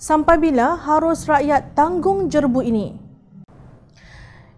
Sampai bila harus rakyat tanggung jerbu ini?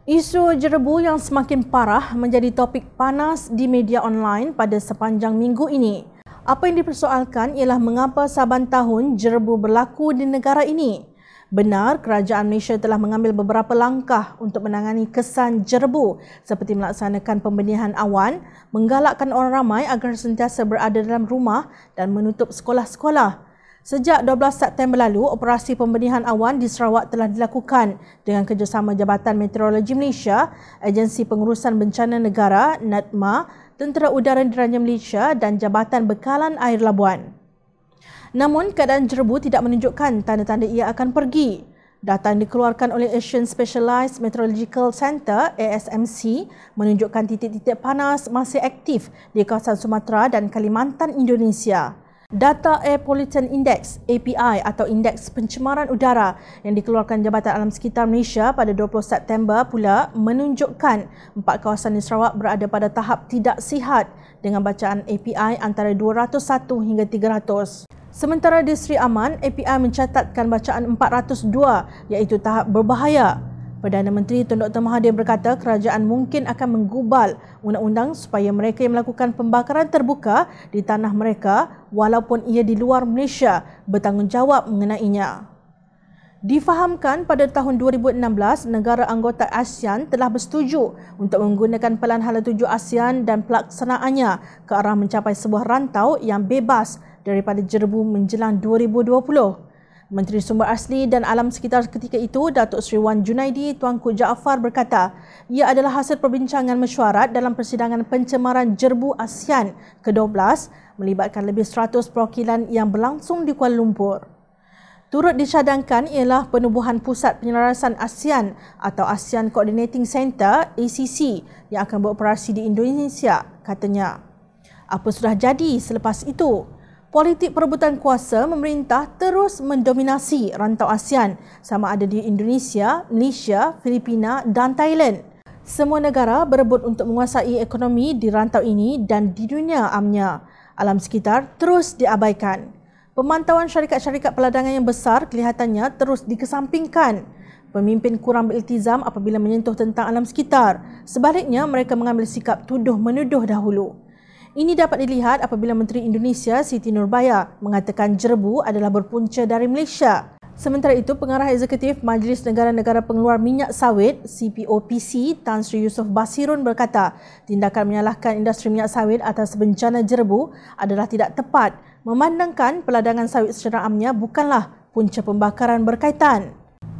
Isu jerbu yang semakin parah menjadi topik panas di media online pada sepanjang minggu ini. Apa yang dipersoalkan ialah mengapa saban tahun jerbu berlaku di negara ini. Benar, kerajaan Malaysia telah mengambil beberapa langkah untuk menangani kesan jerbu seperti melaksanakan pembenihan awan, menggalakkan orang ramai agar sentiasa berada dalam rumah dan menutup sekolah-sekolah. Sejak 12 September lalu, operasi pembenihan awan di Sarawak telah dilakukan dengan kerjasama Jabatan Meteorologi Malaysia, Agensi Pengurusan Bencana Negara, NADMA, Tentera Udara Diraja Malaysia dan Jabatan Bekalan Air Labuan. Namun, keadaan jerebu tidak menunjukkan tanda-tanda ia akan pergi. Data yang dikeluarkan oleh Asian Specialized Meteorological Center ASMC menunjukkan titik-titik panas masih aktif di kawasan Sumatera dan Kalimantan Indonesia. Data Air Pollutant Index (API) atau indeks pencemaran udara yang dikeluarkan Jabatan Alam Sekitar Malaysia pada 20 September pula menunjukkan empat kawasan di Sarawak berada pada tahap tidak sihat dengan bacaan API antara 201 hingga 300. Sementara di Sri Aman, API mencatatkan bacaan 402 iaitu tahap berbahaya Perdana Menteri Tun Dr Mahathir berkata kerajaan mungkin akan menggubal undang-undang supaya mereka yang melakukan pembakaran terbuka di tanah mereka walaupun ia di luar Malaysia bertanggungjawab mengenainya. Difahamkan pada tahun 2016, negara anggota ASEAN telah bersetuju untuk menggunakan pelan hala tuju ASEAN dan pelaksanaannya ke arah mencapai sebuah rantau yang bebas daripada jerbu menjelang 2020. Menteri Sumber Asli dan Alam Sekitar ketika itu, Datuk Seri Wan Junaidi Tuanku Jaafar berkata, ia adalah hasil perbincangan mesyuarat dalam persidangan pencemaran jerbu ASEAN ke-12 melibatkan lebih 100 perwakilan yang berlangsung di Kuala Lumpur. Turut dicadangkan ialah penubuhan Pusat Penyelarasan ASEAN atau ASEAN Coordinating Center ACC yang akan beroperasi di Indonesia, katanya. Apa sudah jadi selepas itu? politik perebutan kuasa memerintah terus mendominasi rantau ASEAN sama ada di Indonesia, Malaysia, Filipina dan Thailand. Semua negara berebut untuk menguasai ekonomi di rantau ini dan di dunia amnya. Alam sekitar terus diabaikan. Pemantauan syarikat-syarikat peladangan yang besar kelihatannya terus dikesampingkan. Pemimpin kurang beriltizam apabila menyentuh tentang alam sekitar. Sebaliknya, mereka mengambil sikap tuduh-menuduh dahulu. Ini dapat dilihat apabila Menteri Indonesia Siti Nurbaya mengatakan jerbu adalah berpunca dari Malaysia. Sementara itu, pengarah eksekutif Majlis Negara-Negara Pengeluar Minyak Sawit CPOPC Tan Sri Yusof Basirun berkata, tindakan menyalahkan industri minyak sawit atas bencana jerbu adalah tidak tepat memandangkan peladangan sawit secara amnya bukanlah punca pembakaran berkaitan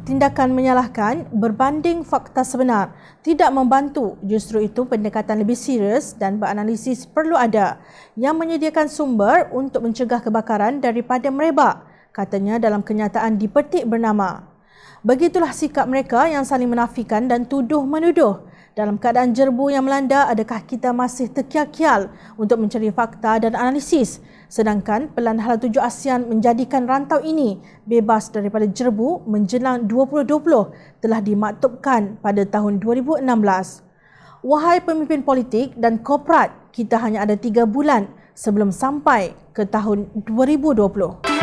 tindakan menyalahkan berbanding fakta sebenar tidak membantu justru itu pendekatan lebih serius dan beranalisis perlu ada yang menyediakan sumber untuk mencegah kebakaran daripada merebak katanya dalam kenyataan dipetik bernama begitulah sikap mereka yang saling menafikan dan tuduh menuduh dalam keadaan jerbu yang melanda, adakah kita masih terkial-kial untuk mencari fakta dan analisis? Sedangkan pelan hala tujuh ASEAN menjadikan rantau ini bebas daripada jerbu menjelang 2020 telah dimaktubkan pada tahun 2016. Wahai pemimpin politik dan korporat, kita hanya ada tiga bulan sebelum sampai ke tahun 2020.